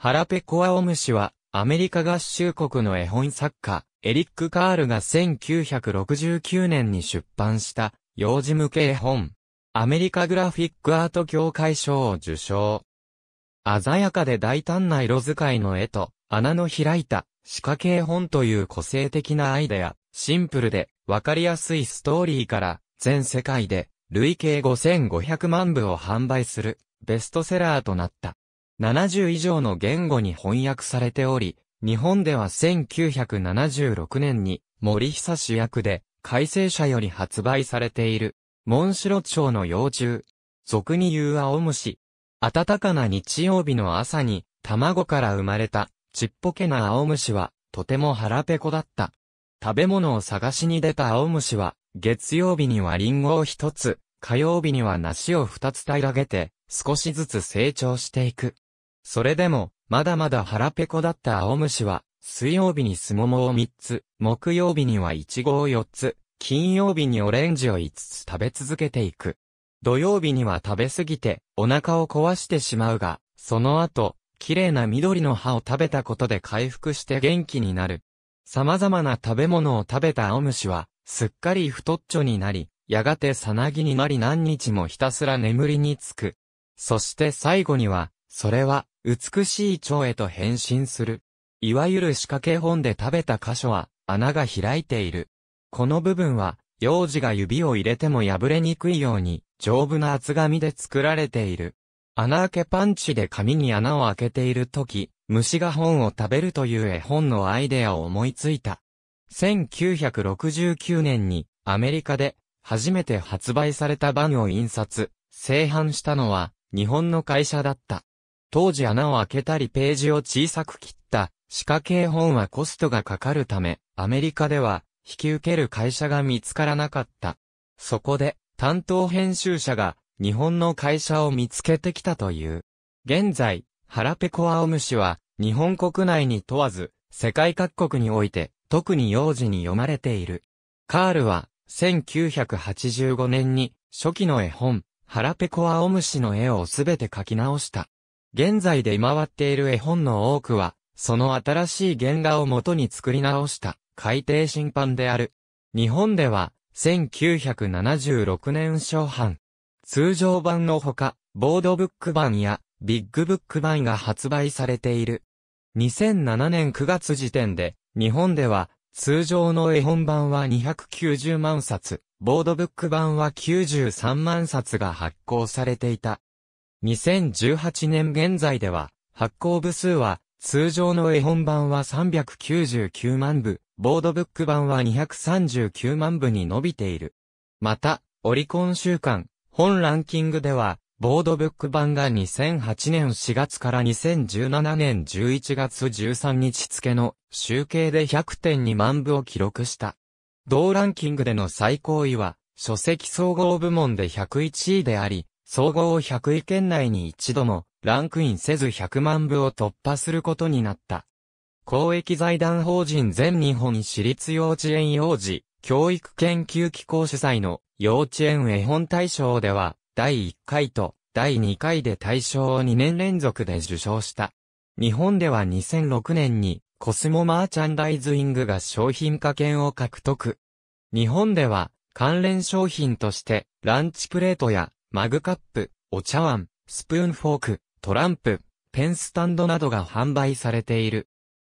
ハラペコアオムシは、アメリカ合衆国の絵本作家、エリック・カールが1969年に出版した、幼児向け絵本。アメリカグラフィックアート協会賞を受賞。鮮やかで大胆な色使いの絵と、穴の開いた、仕掛け絵本という個性的なアイデア、シンプルで、わかりやすいストーリーから、全世界で、累計5500万部を販売する、ベストセラーとなった。70以上の言語に翻訳されており、日本では1976年に森久主役で改正者より発売されている、モンシロチョウの幼虫、俗に言う青虫。暖かな日曜日の朝に卵から生まれたちっぽけな青虫はとても腹ペコだった。食べ物を探しに出た青虫は月曜日にはリンゴを一つ、火曜日には梨を二つ平らげて少しずつ成長していく。それでも、まだまだ腹ペコだった青虫は、水曜日にスモモを3つ、木曜日にはイチゴを4つ、金曜日にオレンジを5つ食べ続けていく。土曜日には食べ過ぎて、お腹を壊してしまうが、その後、綺麗な緑の葉を食べたことで回復して元気になる。様々な食べ物を食べた青虫は、すっかり太っちょになり、やがてさなぎになり何日もひたすら眠りにつく。そして最後には、それは、美しい蝶へと変身する。いわゆる仕掛け本で食べた箇所は、穴が開いている。この部分は、幼児が指を入れても破れにくいように、丈夫な厚紙で作られている。穴開けパンチで紙に穴を開けているとき、虫が本を食べるという絵本のアイデアを思いついた。1969年にアメリカで初めて発売された版を印刷、製版したのは日本の会社だった。当時穴を開けたりページを小さく切った歯科系本はコストがかかるため、アメリカでは引き受ける会社が見つからなかった。そこで担当編集者が日本の会社を見つけてきたという。現在、ハラペコアオムシは日本国内に問わず世界各国において特に幼児に読まれている。カールは1985年に初期の絵本、ハラペコアオムシの絵をすべて書き直した。現在で今回っている絵本の多くは、その新しい原画を元に作り直した改訂審判である。日本では、1976年初版。通常版のほか、ボードブック版やビッグブック版が発売されている。2007年9月時点で、日本では、通常の絵本版は290万冊、ボードブック版は93万冊が発行されていた。2018年現在では、発行部数は、通常の絵本版は399万部、ボードブック版は239万部に伸びている。また、オリコン週間、本ランキングでは、ボードブック版が2008年4月から2017年11月13日付の集計で100.2万部を記録した。同ランキングでの最高位は、書籍総合部門で101位であり、総合100位圏内に一度もランクインせず100万部を突破することになった。公益財団法人全日本私立幼稚園幼児教育研究機構主催の幼稚園絵本大賞では第1回と第2回で大賞を2年連続で受賞した。日本では2006年にコスモマーチャンダイズイングが商品化権を獲得。日本では関連商品としてランチプレートやマグカップ、お茶碗、スプーンフォーク、トランプ、ペンスタンドなどが販売されている。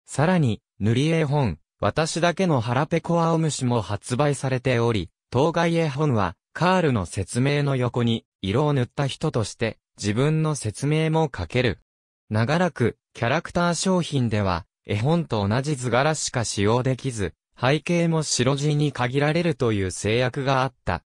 さらに、塗り絵本、私だけの腹ペコ青虫も発売されており、当該絵本は、カールの説明の横に、色を塗った人として、自分の説明も書ける。長らく、キャラクター商品では、絵本と同じ図柄しか使用できず、背景も白地に限られるという制約があった。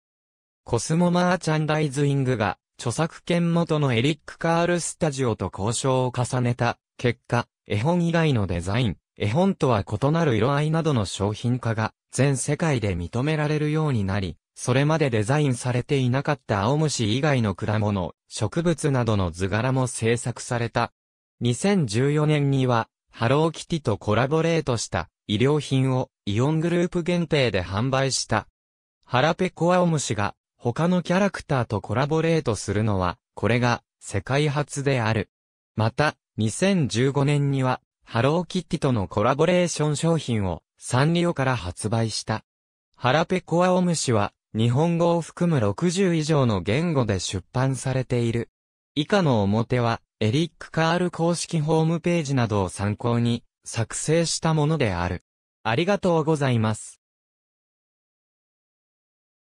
コスモマーチャンダイズイングが、著作権元のエリック・カール・スタジオと交渉を重ねた結果、絵本以外のデザイン、絵本とは異なる色合いなどの商品化が全世界で認められるようになり、それまでデザインされていなかった青虫以外の果物、植物などの図柄も制作された。2014年には、ハローキティとコラボレートした衣料品をイオングループ限定で販売した。ラペコ青虫が他のキャラクターとコラボレートするのは、これが世界初である。また、2015年には、ハローキッティとのコラボレーション商品をサンリオから発売した。ハラペコアオムシは、日本語を含む60以上の言語で出版されている。以下の表は、エリック・カール公式ホームページなどを参考に、作成したものである。ありがとうございます。